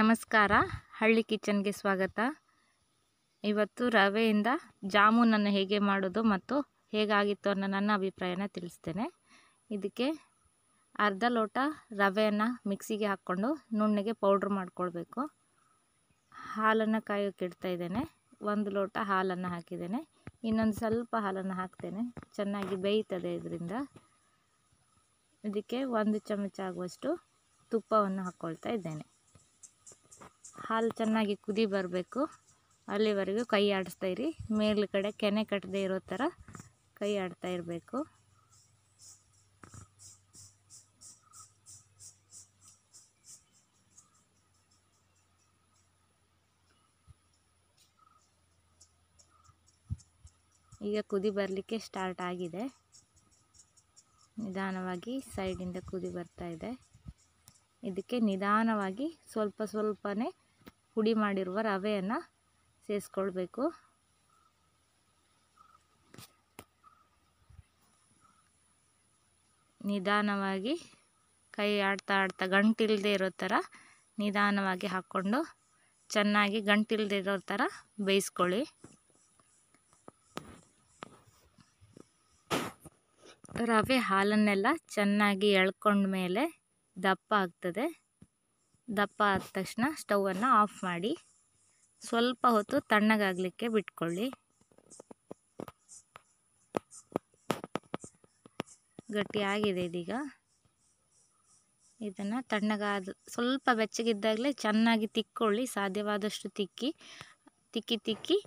ನಮಸ್ಕಾರ ಹಳ್ಳಿ ಕಿಚನ್ಗೆ ಸ್ವಾಗತ ಇವತ್ತು ರವೆಯಿಂದ ಜಾಮೂನನ್ನು ಹೇಗೆ ಮಾಡೋದು ಮತ್ತು ಹೇಗಾಗಿತ್ತು ಅನ್ನೋ ನನ್ನ ಅಭಿಪ್ರಾಯನ ತಿಳಿಸ್ತೇನೆ ಇದಕ್ಕೆ ಅರ್ಧ ಲೋಟ ರವೆಯನ್ನು ಮಿಕ್ಸಿಗೆ ಹಾಕ್ಕೊಂಡು ನುಣ್ಣಗೆ ಪೌಡ್ರ್ ಮಾಡಿಕೊಳ್ಬೇಕು ಹಾಲನ್ನು ಕಾಯೋಕೆ ಇಡ್ತಾ ಇದ್ದೇನೆ ಒಂದು ಲೋಟ ಹಾಲನ್ನು ಹಾಕಿದ್ದೇನೆ ಇನ್ನೊಂದು ಸ್ವಲ್ಪ ಹಾಲನ್ನು ಹಾಕ್ತೇನೆ ಚೆನ್ನಾಗಿ ಬೇಯ್ತದೆ ಇದರಿಂದ ಇದಕ್ಕೆ ಒಂದು ಚಮಚ ಆಗುವಷ್ಟು ತುಪ್ಪವನ್ನು ಹಾಕ್ಕೊಳ್ತಾ ಇದ್ದೇನೆ ಹಾಲು ಚೆನ್ನಾಗಿ ಕುದಿ ಬರಬೇಕು ಅಲ್ಲಿವರೆಗೂ ಕೈ ಆಡಿಸ್ತಾ ಇರಿ ಕಡೆ ಕೆನೆ ಕಟ್ಟದೆ ಇರೋ ಥರ ಕೈ ಆಡ್ತಾ ಇರಬೇಕು ಈಗ ಕುದಿ ಬರಲಿಕ್ಕೆ ಸ್ಟಾರ್ಟ್ ಆಗಿದೆ ನಿಧಾನವಾಗಿ ಸೈಡಿಂದ ಕುದಿ ಬರ್ತಾ ಇದೆ ಇದಕ್ಕೆ ನಿಧಾನವಾಗಿ ಸ್ವಲ್ಪ ಸ್ವಲ್ಪನೇ ಪುಡಿ ಮಾಡಿರುವ ರವೆಯನ್ನು ಸೇರಿಸ್ಕೊಳ್ಬೇಕು ನಿಧಾನವಾಗಿ ಕೈ ಆಡ್ತಾ ಆಡ್ತಾ ಗಂಟಿಲ್ಲದೆ ಇರೋ ಥರ ನಿಧಾನವಾಗಿ ಹಾಕ್ಕೊಂಡು ಚೆನ್ನಾಗಿ ಗಂಟಿಲ್ಲದೆ ಇರೋ ಥರ ಬೇಯಿಸ್ಕೊಳ್ಳಿ ರವೆ ಹಾಲನ್ನೆಲ್ಲ ಚೆನ್ನಾಗಿ ಎಳ್ಕೊಂಡ ಮೇಲೆ ದಪ್ಪ ಆಗ್ತದೆ ದಪ್ಪ ಆದ ತಕ್ಷಣ ಸ್ಟವನ್ನು ಆಫ್ ಮಾಡಿ ಸ್ವಲ್ಪ ಹೊತ್ತು ತಣ್ಣಗಾಗಲಿಕ್ಕೆ ಬಿಟ್ಕೊಳ್ಳಿ ಗಟ್ಟಿಯಾಗಿದೆ ಇದೀಗ ಇದನ್ನು ತಣ್ಣಗಾದ ಸ್ವಲ್ಪ ಬೆಚ್ಚಗಿದ್ದಾಗಲೇ ಚೆನ್ನಾಗಿ ತಿಕ್ಕೊಳ್ಳಿ ಸಾಧ್ಯವಾದಷ್ಟು ತಿಕ್ಕಿ ತಿಕ್ಕಿ ತಿಕ್ಕಿ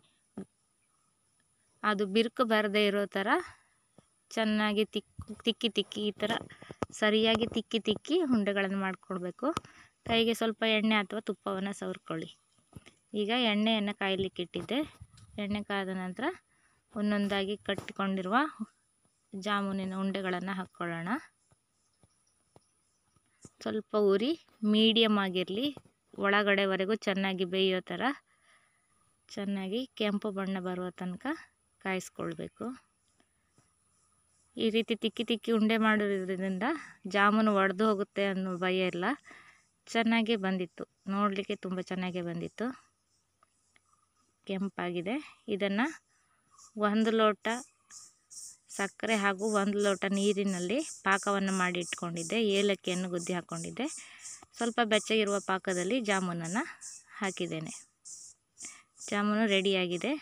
ಅದು ಬಿರುಕು ಬರದೇ ಇರೋ ಥರ ಚೆನ್ನಾಗಿ ತಿಕ್ಕಿ ತಿಕ್ಕಿ ಈ ಥರ ಸರಿಯಾಗಿ ತಿಕ್ಕಿ ತಿಕ್ಕಿ ಉಂಡೆಗಳನ್ನು ಮಾಡಿಕೊಡ್ಬೇಕು ಕೈಗೆ ಸ್ವಲ್ಪ ಎಣ್ಣೆ ಅಥವಾ ತುಪ್ಪವನ್ನು ಸವರ್ಕೊಳ್ಳಿ ಈಗ ಎಣ್ಣೆಯನ್ನು ಕಾಯಲಿಕ್ಕೆ ಇಟ್ಟಿದ್ದೆ ಎಣ್ಣೆ ಕಾದ ನಂತರ ಒಂದೊಂದಾಗಿ ಕಟ್ಟಿಕೊಂಡಿರುವ ಜಾಮೂನಿನ ಉಂಡೆಗಳನ್ನು ಹಾಕ್ಕೊಳ್ಳೋಣ ಸ್ವಲ್ಪ ಉರಿ ಮೀಡಿಯಮ್ ಆಗಿರಲಿ ಒಳಗಡೆವರೆಗೂ ಚೆನ್ನಾಗಿ ಬೇಯೋ ಥರ ಚೆನ್ನಾಗಿ ಕೆಂಪು ಬಣ್ಣ ಬರುವ ತನಕ ಕಾಯಿಸ್ಕೊಳ್ಬೇಕು ಈ ರೀತಿ ತಿಕ್ಕಿ ತಿಕ್ಕಿ ಉಂಡೆ ಮಾಡಿರೋದ್ರಿಂದ ಜಾಮೂನು ಒಡೆದು ಹೋಗುತ್ತೆ ಅನ್ನೋ ಭಯ ಇಲ್ಲ ಚೆನ್ನಾಗೇ ಬಂದಿತ್ತು ನೋಡಲಿಕ್ಕೆ ತುಂಬ ಚೆನ್ನಾಗೇ ಬಂದಿತ್ತು ಕೆಂಪಾಗಿದೆ ಇದನ್ನು ಒಂದು ಲೋಟ ಸಕ್ಕರೆ ಹಾಗೂ ಒಂದು ಲೋಟ ನೀರಿನಲ್ಲಿ ಪಾಕವನ್ನು ಮಾಡಿ ಇಟ್ಕೊಂಡಿದ್ದೆ ಏಲಕ್ಕಿಯನ್ನು ಗುದ್ದಿ ಹಾಕ್ಕೊಂಡಿದ್ದೆ ಸ್ವಲ್ಪ ಬೆಚ್ಚಗಿರುವ ಪಾಕದಲ್ಲಿ ಜಾಮೂನನ್ನು ಹಾಕಿದ್ದೇನೆ ಜಾಮೂನು ರೆಡಿಯಾಗಿದೆ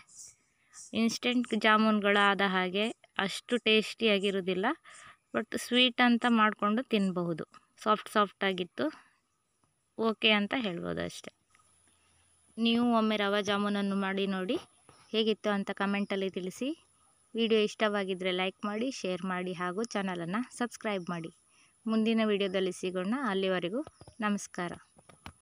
ಇನ್ಸ್ಟೆಂಟ್ ಆದ ಹಾಗೆ ಅಷ್ಟು ಟೇಸ್ಟಿಯಾಗಿರೋದಿಲ್ಲ ಬಟ್ ಸ್ವೀಟ್ ಅಂತ ಮಾಡಿಕೊಂಡು ತಿನ್ನಬಹುದು ಸಾಫ್ಟ್ ಸಾಫ್ಟಾಗಿತ್ತು ಓಕೆ ಅಂತ ಹೇಳ್ಬೋದು ಅಷ್ಟೆ ನೀವು ಒಮ್ಮೆ ರವೆ ಜಾಮೂನನ್ನು ಮಾಡಿ ನೋಡಿ ಹೇಗಿತ್ತು ಅಂತ ಕಮೆಂಟಲ್ಲಿ ತಿಳಿಸಿ ವಿಡಿಯೋ ಇಷ್ಟವಾಗಿದ್ದರೆ ಲೈಕ್ ಮಾಡಿ ಶೇರ್ ಮಾಡಿ ಹಾಗೂ ಚಾನಲನ್ನು ಸಬ್ಸ್ಕ್ರೈಬ್ ಮಾಡಿ ಮುಂದಿನ ವಿಡಿಯೋದಲ್ಲಿ ಸಿಗೋಣ ಅಲ್ಲಿವರೆಗೂ ನಮಸ್ಕಾರ